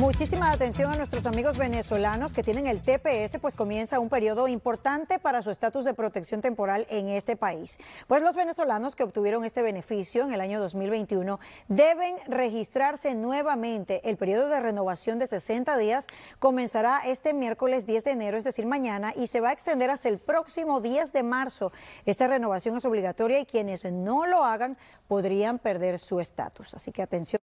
Muchísima atención a nuestros amigos venezolanos que tienen el TPS, pues comienza un periodo importante para su estatus de protección temporal en este país. Pues los venezolanos que obtuvieron este beneficio en el año 2021 deben registrarse nuevamente. El periodo de renovación de 60 días comenzará este miércoles 10 de enero, es decir, mañana, y se va a extender hasta el próximo 10 de marzo. Esta renovación es obligatoria y quienes no lo hagan podrían perder su estatus. Así que atención.